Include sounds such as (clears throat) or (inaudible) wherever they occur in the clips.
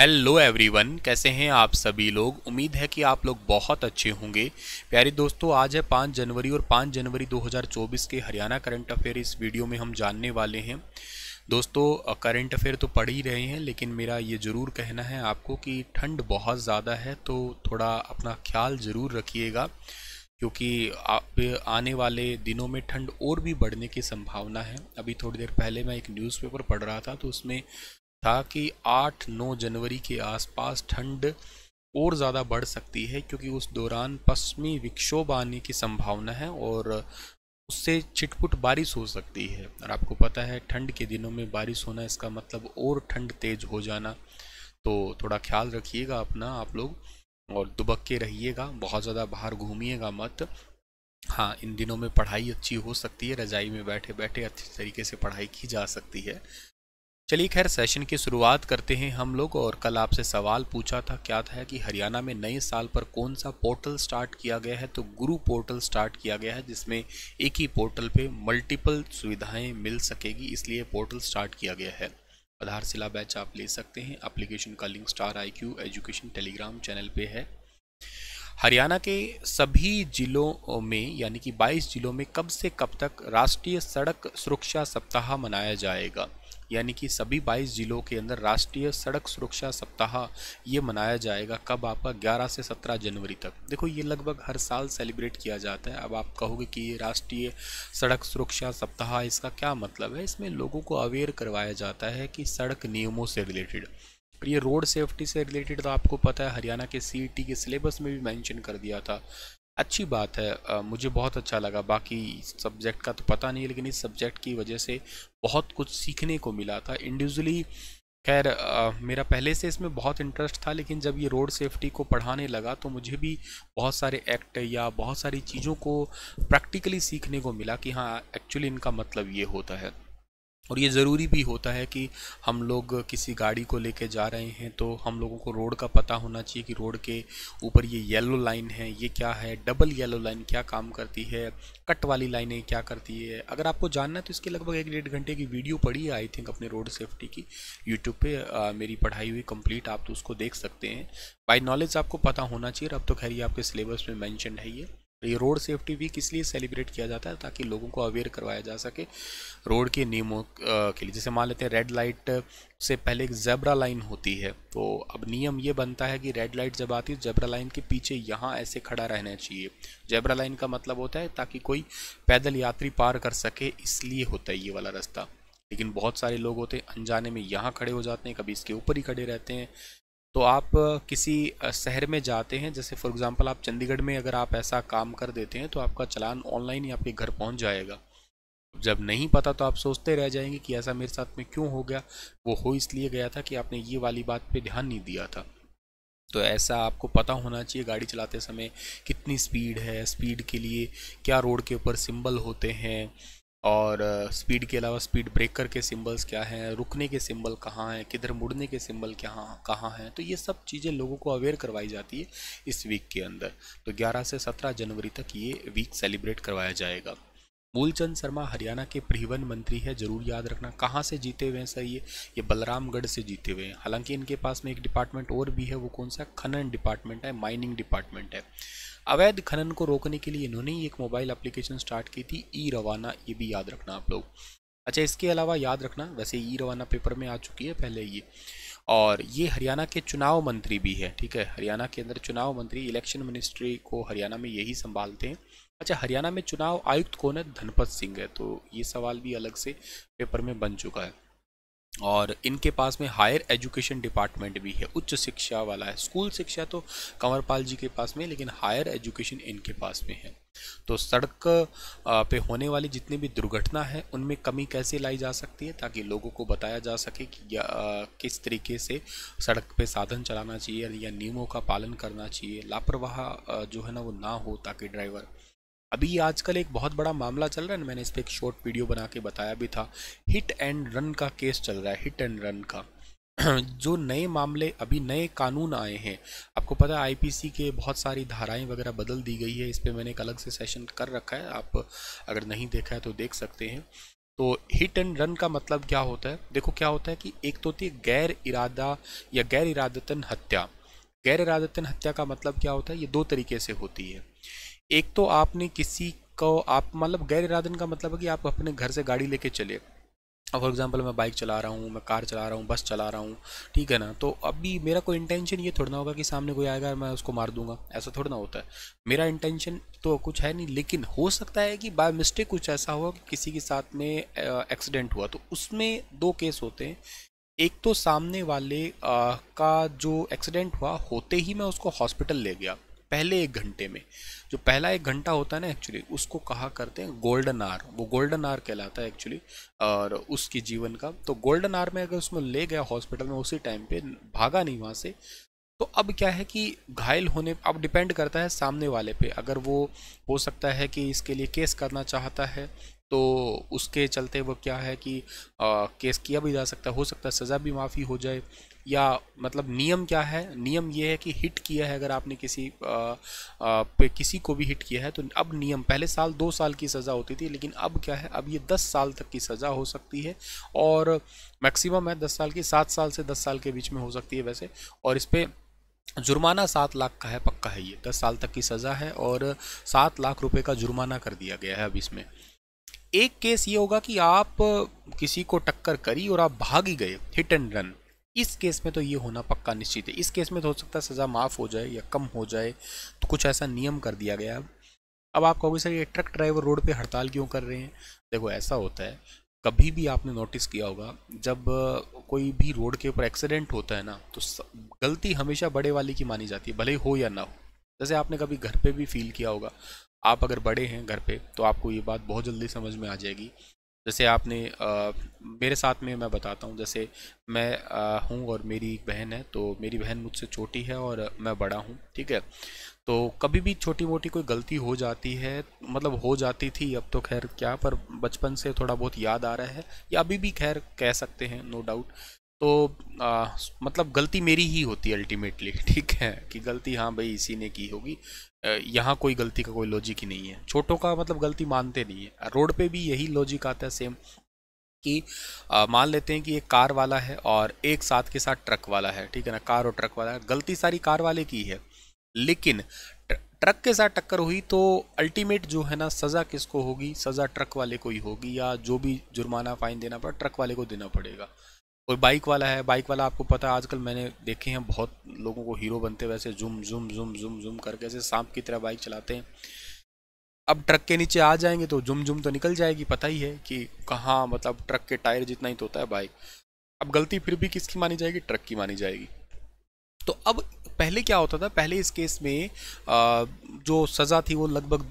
hello everyone कैसे हैं आप सभी लोग उम्मीद है कि आप लोग बहुत अच्छे होंगे प्यारे दोस्तों आज है 5 जनवरी और 5 जनवरी 2024 के हरियाणा करंट अफेयर इस वीडियो में हम जानने वाले हैं दोस्तों करंट अफेयर तो पढ़ ही रहे हैं लेकिन मेरा ये ज़रूर कहना है आपको कि ठंड बहुत ज़्यादा है तो थोड़ा अपना ख्याल ज़रूर रखिएगा क्योंकि आप आने वाले दिनों में ठंड और भी बढ़ने की संभावना है अभी थोड़ी देर पहले मैं एक न्यूज़पेपर पढ़ रहा था तो उसमें था कि 8-9 जनवरी के आसपास ठंड और ज़्यादा बढ़ सकती है क्योंकि उस दौरान पश्चिमी विक्षोभ आने की संभावना है और उससे छिटपुट बारिश हो सकती है और आपको पता है ठंड के दिनों में बारिश होना इसका मतलब और ठंड तेज हो जाना तो थोड़ा ख्याल रखिएगा अपना आप लोग और दुबक के रहिएगा बहुत ज़्यादा बाहर घूमिएगा मत हाँ इन दिनों में पढ़ाई अच्छी हो सकती है रजाई में बैठे बैठे अच्छे तरीके से पढ़ाई की जा सकती है चलिए खैर सेशन की शुरुआत करते हैं हम लोग और कल आपसे सवाल पूछा था क्या था कि हरियाणा में नए साल पर कौन सा पोर्टल स्टार्ट किया गया है तो गुरु पोर्टल स्टार्ट किया गया है जिसमें एक ही पोर्टल पे मल्टीपल सुविधाएं मिल सकेगी इसलिए पोर्टल स्टार्ट किया गया है आधारशिला बैच आप ले सकते हैं अप्लीकेशन का link star eye education Telegram channel पर है हरियाणा के सभी जिलों में यानी कि 22 जिलों में कब से कब तक राष्ट्रीय सड़क सुरक्षा सप्ताह मनाया जाएगा यानी कि सभी 22 जिलों के अंदर राष्ट्रीय सड़क सुरक्षा सप्ताह ये मनाया जाएगा कब आपका 11 से 17 जनवरी तक देखो ये लगभग हर साल सेलिब्रेट किया जाता है अब आप कहोगे कि ये राष्ट्रीय सड़क सुरक्षा सप्ताह इसका क्या मतलब है इसमें लोगों को अवेयर करवाया जाता है कि सड़क नियमों से रिलेटेड और ये रोड सेफ्टी से रिलेटेड तो आपको पता है हरियाणा के सी e के सिलेबस में भी मैंशन कर दिया था अच्छी बात है आ, मुझे बहुत अच्छा लगा बाकी सब्जेक्ट का तो पता नहीं लेकिन इस सब्जेक्ट की वजह से बहुत कुछ सीखने को मिला था इंडिविजुअली खैर मेरा पहले से इसमें बहुत इंटरेस्ट था लेकिन जब ये रोड सेफ्टी को पढ़ाने लगा तो मुझे भी बहुत सारे एक्ट या बहुत सारी चीज़ों को प्रैक्टिकली सीखने को मिला कि हाँ एक्चुअली इनका मतलब ये होता है और ये ज़रूरी भी होता है कि हम लोग किसी गाड़ी को लेके जा रहे हैं तो हम लोगों को रोड का पता होना चाहिए कि रोड के ऊपर ये येलो लाइन है ये क्या है डबल येलो लाइन क्या काम करती है कट वाली लाइनें क्या करती है अगर आपको जानना है तो इसके लगभग एक डेढ़ घंटे की वीडियो पड़ी है आई थिंक अपने रोड सेफ्टी की यूट्यूब पर मेरी पढ़ाई हुई कम्प्लीट आप तो उसको देख सकते हैं बाई नॉलेज आपको पता होना चाहिए अब तो खैर ये आपके सिलेबस में मैंशन है ये ये रोड सेफ्टी वीक इसलिए सेलिब्रेट किया जाता है ताकि लोगों को अवेयर करवाया जा सके रोड के नियमों के लिए जैसे मान लेते हैं रेड लाइट से पहले एक जेबरा लाइन होती है तो अब नियम ये बनता है कि रेड लाइट जब आती है जेबरा लाइन के पीछे यहाँ ऐसे खड़ा रहना चाहिए जेबरा लाइन का मतलब होता है ताकि कोई पैदल यात्री पार कर सके इसलिए होता है ये वाला रास्ता लेकिन बहुत सारे लोग होते हैं अनजाने में यहाँ खड़े हो जाते हैं कभी इसके ऊपर ही खड़े रहते हैं तो आप किसी शहर में जाते हैं जैसे फॉर एग्ज़ाम्पल आप चंडीगढ़ में अगर आप ऐसा काम कर देते हैं तो आपका चलान ऑनलाइन ही आपके घर पहुंच जाएगा जब नहीं पता तो आप सोचते रह जाएंगे कि ऐसा मेरे साथ में क्यों हो गया वो हो इसलिए गया था कि आपने ये वाली बात पे ध्यान नहीं दिया था तो ऐसा आपको पता होना चाहिए गाड़ी चलाते समय कितनी स्पीड है स्पीड के लिए क्या रोड के ऊपर सिंबल होते हैं और स्पीड के अलावा स्पीड ब्रेकर के सिंबल्स क्या हैं रुकने के सिंबल कहाँ हैं किधर मुड़ने के सिंबल क्या कहाँ हैं तो ये सब चीज़ें लोगों को अवेयर करवाई जाती है इस वीक के अंदर तो 11 से 17 जनवरी तक ये वीक सेलिब्रेट करवाया जाएगा मूलचंद शर्मा हरियाणा के परिवहन मंत्री हैं जरूर याद रखना कहाँ से जीते हुए हैं सर ये ये बलरामगढ़ से जीते हुए हैं हालांकि इनके पास में एक डिपार्टमेंट और भी है वो कौन सा खनन डिपार्टमेंट है माइनिंग डिपार्टमेंट है अवैध खनन को रोकने के लिए इन्होंने एक मोबाइल एप्लीकेशन स्टार्ट की थी ई रवाना ये भी याद रखना आप लोग अच्छा इसके अलावा याद रखना वैसे ई रवाना पेपर में आ चुकी है पहले ये और ये हरियाणा के चुनाव मंत्री भी है ठीक है हरियाणा के अंदर चुनाव मंत्री इलेक्शन मिनिस्ट्री को हरियाणा में यही संभालते हैं अच्छा हरियाणा में चुनाव आयुक्त कौन है धनपत सिंह है तो ये सवाल भी अलग से पेपर में बन चुका है और इनके पास में हायर एजुकेशन डिपार्टमेंट भी है उच्च शिक्षा वाला है स्कूल शिक्षा तो कंवरपाल जी के पास में लेकिन हायर एजुकेशन इनके पास में है तो सड़क पे होने वाली जितनी भी दुर्घटना है उनमें कमी कैसे लाई जा सकती है ताकि लोगों को बताया जा सके कि आ, किस तरीके से सड़क पे साधन चलाना चाहिए या नियमों का पालन करना चाहिए लापरवाह जो है ना वो ना हो ताकि ड्राइवर अभी आजकल एक बहुत बड़ा मामला चल रहा है मैंने इस पर एक शॉर्ट वीडियो बना के बताया भी था हिट एंड रन का केस चल रहा है हिट एंड रन का (clears throat) जो नए मामले अभी नए कानून आए हैं आपको पता है आईपीसी के बहुत सारी धाराएं वगैरह बदल दी गई है इस पर मैंने एक अलग से सेशन कर रखा है आप अगर नहीं देखा है तो देख सकते हैं तो हिट एंड रन का मतलब क्या होता है देखो क्या होता है कि एक तो होती है गैर इरादा या गैर इरादतन हत्या गैर इरादतन हत्या का मतलब क्या होता है ये दो तरीके से होती है एक तो आपने किसी को आप मतलब गैर इरादन का मतलब है कि आप अपने घर से गाड़ी लेके चले फॉर एग्जाम्पल मैं बाइक चला रहा हूँ मैं कार चला रहा हूँ बस चला रहा हूँ ठीक है ना तो अभी मेरा कोई इंटेंशन ये थोड़ा ना होगा कि सामने कोई आएगा मैं उसको मार दूंगा ऐसा थोड़ा ना होता है मेरा इंटेंशन तो कुछ है नहीं लेकिन हो सकता है कि बाय मिस्टेक कुछ ऐसा हुआ कि किसी के साथ में एक्सीडेंट हुआ तो उसमें दो केस होते हैं एक तो सामने वाले आ, का जो एक्सीडेंट हुआ होते ही मैं उसको हॉस्पिटल ले गया पहले एक घंटे में जो पहला एक घंटा होता है ना एक्चुअली उसको कहा करते हैं गोल्डन आर वो गोल्डन आर कहलाता है एक्चुअली और उसकी जीवन का तो गोल्डन आर में अगर उसमें ले गया हॉस्पिटल में उसी टाइम पे भागा नहीं वहाँ से तो अब क्या है कि घायल होने अब डिपेंड करता है सामने वाले पे अगर वो हो सकता है कि इसके लिए केस करना चाहता है तो उसके चलते वो क्या है कि आ, केस किया भी जा सकता है हो सकता है सज़ा भी माफ़ी हो जाए या मतलब नियम क्या है नियम ये है कि हिट किया है अगर आपने किसी आ, आ, पे किसी को भी हिट किया है तो अब नियम पहले साल दो साल की सज़ा होती थी लेकिन अब क्या है अब ये दस साल तक की सज़ा हो सकती है और मैक्सिमम है दस साल की सात साल से दस साल के बीच में हो सकती है वैसे और इस पर जुर्माना सात लाख का है पक्का है ये दस साल तक की सज़ा है और सात लाख रुपये का जुर्माना कर दिया गया है अब इसमें एक केस ये होगा कि आप किसी को टक्कर करी और आप भाग ही गए हिट एंड रन इस केस में तो ये होना पक्का निश्चित है इस केस में तो हो सकता है सज़ा माफ़ हो जाए या कम हो जाए तो कुछ ऐसा नियम कर दिया गया अब अब आप कहोगे सर ये ट्रक ड्राइवर रोड पे हड़ताल क्यों कर रहे हैं देखो ऐसा होता है कभी भी आपने नोटिस किया होगा जब कोई भी रोड के ऊपर एक्सीडेंट होता है ना तो गलती हमेशा बड़े वाले की मानी जाती है भले हो या ना हो जैसे आपने कभी घर पे भी फील किया होगा आप अगर बड़े हैं घर पे तो आपको ये बात बहुत जल्दी समझ में आ जाएगी जैसे आपने आ, मेरे साथ में मैं बताता हूँ जैसे मैं हूँ और मेरी एक बहन है तो मेरी बहन मुझसे छोटी है और मैं बड़ा हूँ ठीक है तो कभी भी छोटी मोटी कोई गलती हो जाती है मतलब हो जाती थी अब तो खैर क्या पर बचपन से थोड़ा बहुत याद आ रहा है या अभी भी खैर कह सकते हैं नो डाउट तो आ, मतलब गलती मेरी ही होती है अल्टीमेटली (laughs) ठीक है कि गलती हाँ भाई इसी ने की होगी यहाँ कोई गलती का कोई लॉजिक ही नहीं है छोटों का मतलब गलती मानते नहीं है रोड पे भी यही लॉजिक आता है सेम कि मान लेते हैं कि एक कार वाला है और एक साथ के साथ ट्रक वाला है ठीक है ना कार और ट्रक वाला है गलती सारी कार वाले की है लेकिन ट्रक के साथ टक्कर हुई तो अल्टीमेट जो है ना सज़ा किसको होगी सज़ा ट्रक वाले को ही होगी या जो भी जुर्माना फाइन देना पड़ा ट्रक वाले को देना पड़ेगा कोई बाइक वाला है बाइक वाला आपको पता है आजकल मैंने देखे हैं बहुत लोगों को हीरो बनते वैसे zoom zoom zoom zoom zoom करके ऐसे सांप की तरह बाइक चलाते हैं अब ट्रक के नीचे आ जाएंगे तो जुम जुम तो निकल जाएगी पता ही है कि कहाँ मतलब ट्रक के टायर जितना ही तो होता है बाइक अब गलती फिर भी किसकी मानी जाएगी ट्रक की मानी जाएगी तो अब पहले क्या होता था पहले इस केस में जो सज़ा थी वो लगभग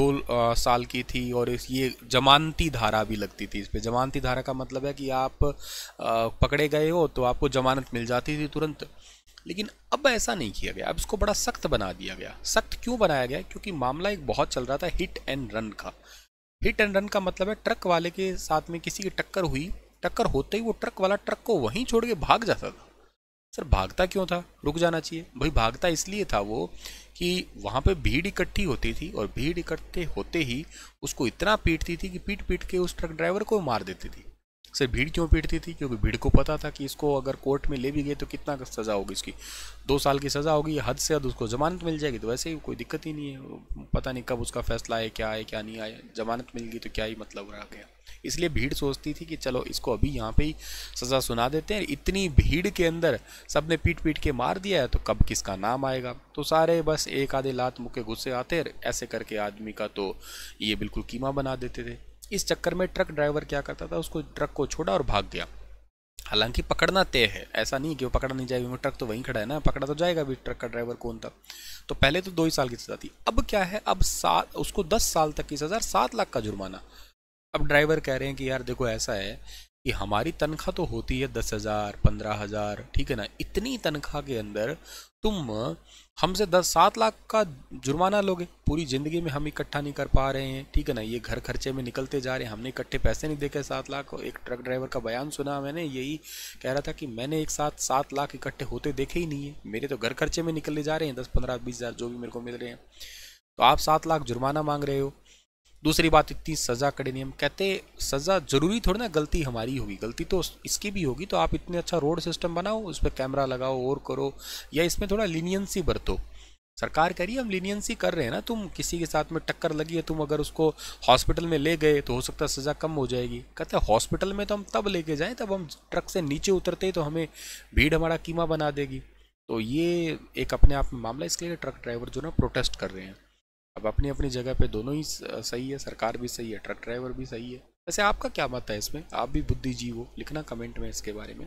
दो साल की थी और इस ये जमानती धारा भी लगती थी इस पर जमानती धारा का मतलब है कि आप पकड़े गए हो तो आपको जमानत मिल जाती थी तुरंत लेकिन अब ऐसा नहीं किया गया अब इसको बड़ा सख्त बना दिया गया सख्त क्यों बनाया गया क्योंकि मामला एक बहुत चल रहा था हिट एंड रन का हिट एंड रन का मतलब है ट्रक वाले के साथ में किसी की टक्कर हुई टक्कर होते ही वो ट्रक वाला ट्रक को वहीं छोड़ के भाग जाता था सर भागता क्यों था रुक जाना चाहिए भाई भागता इसलिए था वो कि वहाँ पे भीड़ इकट्ठी होती थी और भीड़ इकट्ठे होते ही उसको इतना पीटती थी कि पीट पीट के उस ट्रक ड्राइवर को मार देती थी सर भीड़ क्यों पीटती थी क्योंकि भीड़ को पता था कि इसको अगर कोर्ट में ले भी गए तो कितना सज़ा होगी इसकी दो साल की सज़ा होगी हद से हद उसको ज़मानत मिल जाएगी तो वैसे ही कोई दिक्कत ही नहीं है पता नहीं कब उसका फैसला आए क्या आए क्या नहीं आया ज़मानत मिल गई तो क्या ही मतलब रह गया इसलिए भीड़ सोचती थी कि चलो इसको अभी यहाँ पे ही सज़ा सुना देते हैं इतनी भीड़ के अंदर सब ने पीट पीट के मार दिया है तो कब किसका नाम आएगा तो सारे बस एक आधे लात मुके गुस्से आते ऐसे करके आदमी का तो ये बिल्कुल कीमा बना देते थे इस चक्कर में ट्रक ड्राइवर क्या करता था उसको ट्रक को छोड़ा और भाग गया हालांकि पकड़ना तय है ऐसा नहीं कि वो पकड़ा नहीं जाएगा ट्रक तो वहीं खड़ा है ना पकड़ा तो जाएगा भी ट्रक का ड्राइवर कौन था तो पहले तो दो ही साल की सज़ा थी अब क्या है अब सात उसको दस साल तक की सज़ा सात लाख का जुर्माना अब ड्राइवर कह रहे हैं कि यार देखो ऐसा है कि हमारी तनख्वाह तो होती है दस हज़ार पंद्रह हज़ार ठीक है ना इतनी तनख्वाह के अंदर तुम हमसे दस सात लाख का जुर्माना लोगे पूरी ज़िंदगी में हम इकट्ठा नहीं कर पा रहे हैं ठीक है ना ये घर खर्चे में निकलते जा रहे हैं हमने इकट्ठे पैसे नहीं देखे सात लाख एक ट्रक ड्राइवर का बयान सुना मैंने यही कह रहा था कि मैंने एक साथ सात लाख इकट्ठे होते देखे ही नहीं है मेरे तो घर खर्चे में निकलने जा रहे हैं दस पंद्रह बीस हज़ार जो भी मेरे को मिल रहे हैं तो आप सात लाख जुर्माना मांग रहे हो दूसरी बात इतनी सज़ा कड़े नियम कहते सज़ा ज़रूरी थोड़ी ना गलती हमारी होगी गलती तो इसकी भी होगी तो आप इतने अच्छा रोड सिस्टम बनाओ उस पर कैमरा लगाओ और करो या इसमें थोड़ा लीनियंसी बरतो सरकार कह रही है हम लीनियंसी कर रहे हैं ना तुम किसी के साथ में टक्कर लगी है तुम अगर उसको हॉस्पिटल में ले गए तो हो सकता है सज़ा कम हो जाएगी कहते हॉस्पिटल में तो हम तब लेके जाएं तब हम ट्रक से नीचे उतरते तो हमें भीड़ हमारा कीमा बना देगी तो ये एक अपने आप में मामला इसके लिए ट्रक ड्राइवर जो ना प्रोटेस्ट कर रहे हैं अब अपनी अपनी जगह पे दोनों ही सही है सरकार भी सही है ट्रक ड्राइवर भी सही है वैसे आपका क्या मत है इसमें आप भी बुद्धिजीव हो लिखना कमेंट में इसके बारे में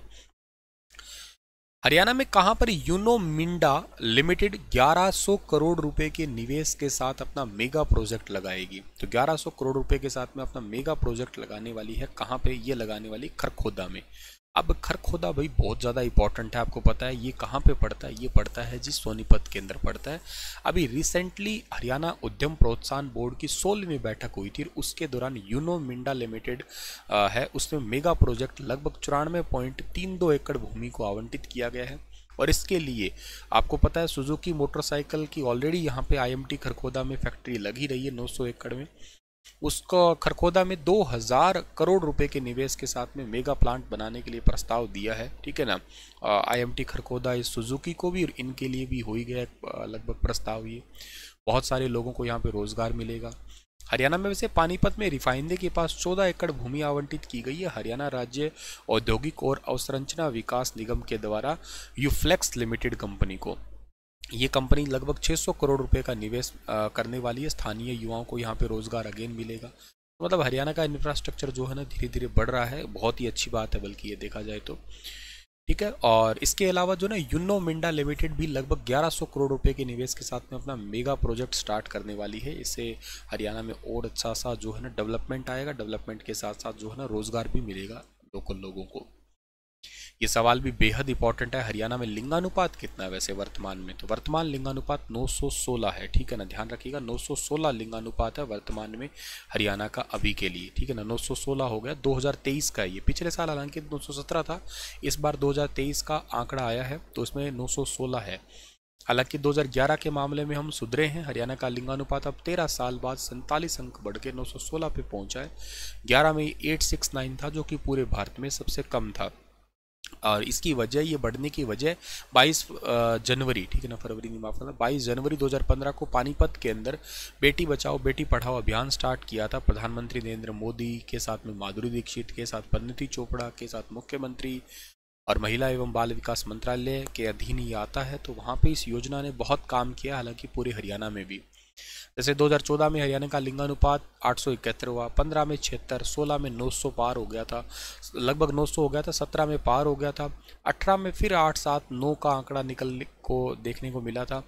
हरियाणा में कहां पर यूनो मिंडा लिमिटेड 1100 करोड़ रुपए के निवेश के साथ अपना मेगा प्रोजेक्ट लगाएगी तो 1100 करोड़ रुपए के साथ में अपना मेगा प्रोजेक्ट लगाने वाली है कहां पे ये लगाने वाली खरखोदा में अब खरखोदा भाई बहुत ज़्यादा इंपॉर्टेंट है आपको पता है ये कहाँ पे पड़ता है ये पड़ता है जी सोनीपत के अंदर पड़ता है अभी रिसेंटली हरियाणा उद्यम प्रोत्साहन बोर्ड की सोलहवीं बैठक हुई थी उसके दौरान यूनो मिंडा लिमिटेड है उसमें मेगा प्रोजेक्ट लगभग चौरानवे पॉइंट तीन दो एकड़ भूमि को आवंटित किया गया है और इसके लिए आपको पता है सुजुकी मोटरसाइकिल की ऑलरेडी यहाँ पे आईएमटी खरखोदा में फैक्ट्री लगी रही है 900 एकड़ में उसको खरखोदा में 2000 करोड़ रुपए के निवेश के साथ में मेगा प्लांट बनाने के लिए प्रस्ताव दिया है ठीक है ना आईएमटी खरखोदा इस सुजुकी को भी इनके लिए भी हो ही गया लगभग प्रस्ताव ये बहुत सारे लोगों को यहाँ पे रोज़गार मिलेगा हरियाणा में वैसे पानीपत में रिफाइनरी के पास 14 एकड़ भूमि आवंटित की गई है हरियाणा राज्य औद्योगिक और अवसंरचना विकास निगम के द्वारा यूफ्लेक्स लिमिटेड कंपनी को ये कंपनी लगभग 600 करोड़ रुपए का निवेश करने वाली है स्थानीय युवाओं को यहाँ पे रोजगार अगेन मिलेगा तो मतलब हरियाणा का इंफ्रास्ट्रक्चर जो है ना धीरे धीरे बढ़ रहा है बहुत ही अच्छी बात है बल्कि ये देखा जाए तो ठीक है और इसके अलावा जो ना यूनो मिंडा लिमिटेड भी लगभग 1100 करोड़ रुपए के निवेश के साथ में अपना मेगा प्रोजेक्ट स्टार्ट करने वाली है इससे हरियाणा में और अच्छा सा जो है ना डेवलपमेंट आएगा डेवलपमेंट के साथ साथ जो है ना रोज़गार भी मिलेगा लोकल लोगों को ये सवाल भी बेहद इंपॉर्टेंट है हरियाणा में लिंगानुपात कितना है वैसे वर्तमान में तो वर्तमान लिंगानुपात 916 है ठीक है ना ध्यान रखिएगा 916 लिंगानुपात है वर्तमान में हरियाणा का अभी के लिए ठीक है ना 916 हो गया 2023 का है ये पिछले साल हालांकि 217 था इस बार 2023 का आंकड़ा आया है तो इसमें 916 है हालांकि 2011 के मामले में हम सुधरे हैं हरियाणा का लिंगानुपात अब 13 साल बाद सैंतालीस अंक बढ़ के सोलह पे पहुंचा है 11 में 869 था जो कि पूरे भारत में सबसे कम था और इसकी वजह ये बढ़ने की वजह 22 जनवरी ठीक है ना फरवरी नहीं माफ करना 22 जनवरी 2015 को पानीपत के अंदर बेटी बचाओ बेटी पढ़ाओ अभियान स्टार्ट किया था प्रधानमंत्री नरेंद्र मोदी के साथ में माधुरी दीक्षित के साथ परिणति चोपड़ा के साथ मुख्यमंत्री और महिला एवं बाल विकास मंत्रालय के अधीन ही आता है तो वहाँ पर इस योजना ने बहुत काम किया हालांकि पूरे हरियाणा में भी जैसे 2014 में हरियाणा का लिंगानुपात आठ हुआ 15 में छिहत्तर 16 में 900 पार हो गया था लगभग 900 हो गया था 17 में पार हो गया था 18 में फिर आठ सात नौ का आंकड़ा निकलने को देखने को मिला था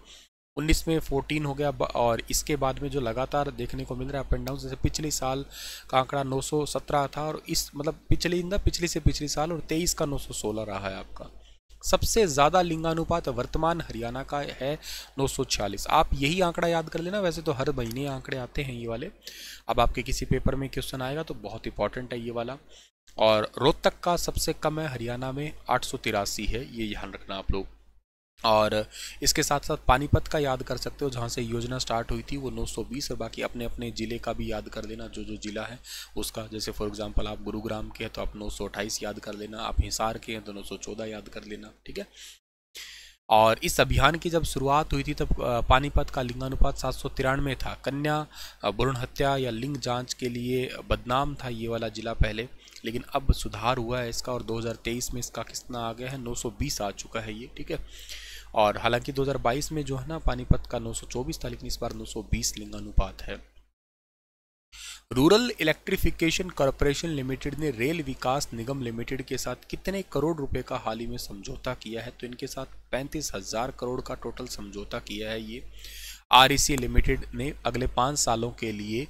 19 में 14 हो गया और इसके बाद में जो लगातार देखने को मिल रहा है अप एंड डाउन जैसे पिछले साल का आंकड़ा नौ था और इस मतलब पिछले इंदा पिछले से पिछले साल और तेईस का नौ रहा है आपका सबसे ज़्यादा लिंगानुपात वर्तमान हरियाणा का है 946 आप यही आंकड़ा याद कर लेना वैसे तो हर महीने आंकड़े आते हैं ये वाले अब आपके किसी पेपर में क्वेश्चन आएगा तो बहुत इंपॉर्टेंट है ये वाला और रोहतक का सबसे कम है हरियाणा में आठ है ये ध्यान रखना आप लोग और इसके साथ साथ पानीपत का याद कर सकते हो जहाँ से योजना स्टार्ट हुई थी वो 920 और बाकी अपने अपने ज़िले का भी याद कर लेना जो जो ज़िला है उसका जैसे फॉर एग्जांपल आप गुरुग्राम के हैं तो आप 928 याद कर लेना आप हिसार के हैं तो 914 याद कर लेना ठीक है और इस अभियान की जब शुरुआत हुई थी तब पानीपत का लिंगानुपात सात सौ तिरानवे था कन्या भ्रूण हत्या या लिंग जांच के लिए बदनाम था ये वाला ज़िला पहले लेकिन अब सुधार हुआ है इसका और 2023 में इसका कितना आ गया है 920 आ चुका है ये ठीक है और हालांकि 2022 में जो है ना पानीपत का 924 था लेकिन इस बार 920 लिंगानुपात है रूरल इलेक्ट्रिफिकेशन कॉरपोरेशन लिमिटेड ने रेल विकास निगम लिमिटेड के साथ कितने करोड़ रुपए का हाल ही में समझौता किया है तो इनके साथ पैंतीस हजार करोड़ का टोटल समझौता किया है ये आर लिमिटेड ने अगले पाँच सालों के लिए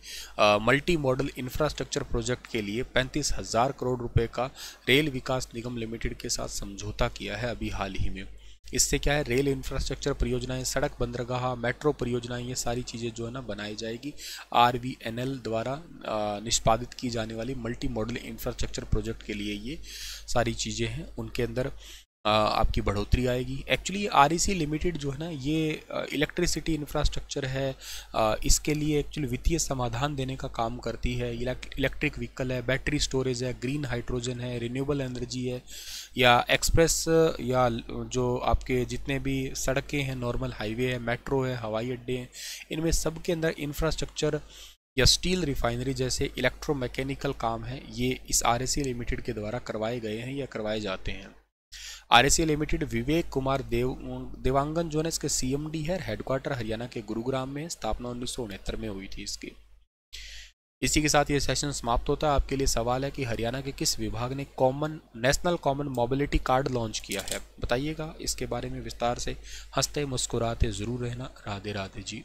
मल्टी मॉडल इंफ्रास्ट्रक्चर प्रोजेक्ट के लिए पैंतीस हजार करोड़ रुपए का रेल विकास निगम लिमिटेड के साथ समझौता किया है अभी हाल ही में इससे क्या है रेल इंफ्रास्ट्रक्चर परियोजनाएं सड़क बंदरगाह मेट्रो परियोजनाएं ये सारी चीज़ें जो है ना बनाई जाएगी आर द्वारा निष्पादित की जाने वाली मल्टी मॉडल इंफ्रास्ट्रक्चर प्रोजेक्ट के लिए ये सारी चीज़ें हैं उनके अंदर आपकी बढ़ोतरी आएगी एक्चुअली आर लिमिटेड जो है ना ये इलेक्ट्रिसिटी इंफ्रास्ट्रक्चर है इसके लिए एक्चुअली वित्तीय समाधान देने का काम करती है इलेक्ट्रिक व्हीकल है बैटरी स्टोरेज है ग्रीन हाइड्रोजन है रिन्यूएबल एनर्जी है या एक्सप्रेस या जो आपके जितने भी सड़कें हैं नॉर्मल हाईवे है मेट्रो है हवाई अड्डे हैं इनमें सब के अंदर इंफ्रास्ट्रक्चर या स्टील रिफाइनरी जैसे इलेक्ट्रोमैकेनिकल काम है ये इस आर लिमिटेड e के द्वारा करवाए गए हैं या करवाए जाते हैं आरएसए लिमिटेड विवेक कुमार देव देवांगन जो है इसके सीएमडी है हेडक्वार्टर हरियाणा के गुरुग्राम में स्थापना उन्नीस में हुई थी इसकी इसी के साथ ये सेशन समाप्त होता है आपके लिए सवाल है कि हरियाणा के किस विभाग ने common national common mobility card launch किया है बताइएगा इसके बारे में विस्तार से हंसते मुस्कुराते ज़रूर रहना राधे राधे जी